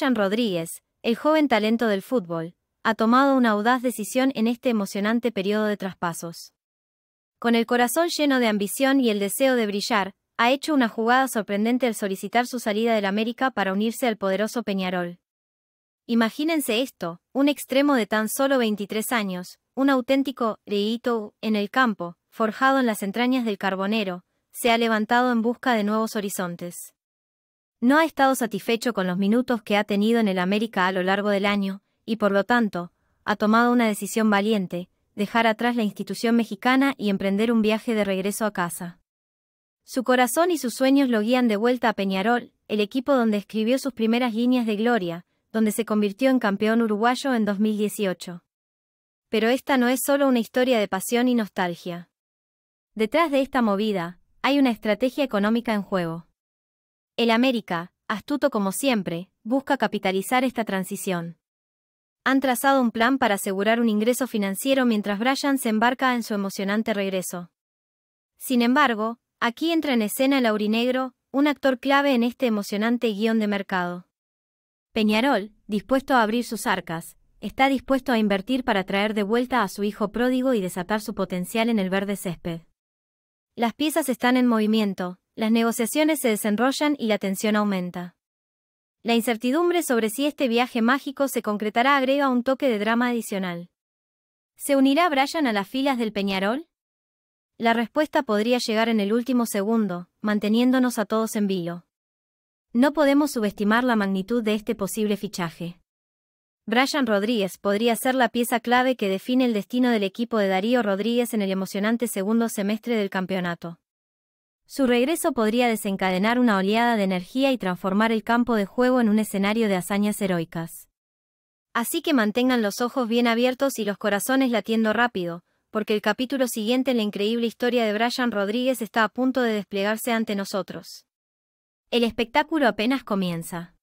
Ryan Rodríguez, el joven talento del fútbol, ha tomado una audaz decisión en este emocionante periodo de traspasos. Con el corazón lleno de ambición y el deseo de brillar, ha hecho una jugada sorprendente al solicitar su salida del América para unirse al poderoso Peñarol. Imagínense esto, un extremo de tan solo 23 años, un auténtico reíto en el campo, forjado en las entrañas del carbonero, se ha levantado en busca de nuevos horizontes. No ha estado satisfecho con los minutos que ha tenido en el América a lo largo del año, y por lo tanto, ha tomado una decisión valiente, dejar atrás la institución mexicana y emprender un viaje de regreso a casa. Su corazón y sus sueños lo guían de vuelta a Peñarol, el equipo donde escribió sus primeras líneas de gloria, donde se convirtió en campeón uruguayo en 2018. Pero esta no es solo una historia de pasión y nostalgia. Detrás de esta movida, hay una estrategia económica en juego. El América, astuto como siempre, busca capitalizar esta transición. Han trazado un plan para asegurar un ingreso financiero mientras Bryan se embarca en su emocionante regreso. Sin embargo, aquí entra en escena el aurinegro, un actor clave en este emocionante guión de mercado. Peñarol, dispuesto a abrir sus arcas, está dispuesto a invertir para traer de vuelta a su hijo pródigo y desatar su potencial en el verde césped. Las piezas están en movimiento, las negociaciones se desenrollan y la tensión aumenta. La incertidumbre sobre si este viaje mágico se concretará agrega un toque de drama adicional. ¿Se unirá Brian a las filas del Peñarol? La respuesta podría llegar en el último segundo, manteniéndonos a todos en vilo. No podemos subestimar la magnitud de este posible fichaje. Brian Rodríguez podría ser la pieza clave que define el destino del equipo de Darío Rodríguez en el emocionante segundo semestre del campeonato. Su regreso podría desencadenar una oleada de energía y transformar el campo de juego en un escenario de hazañas heroicas. Así que mantengan los ojos bien abiertos y los corazones latiendo rápido, porque el capítulo siguiente en la increíble historia de Brian Rodríguez está a punto de desplegarse ante nosotros. El espectáculo apenas comienza.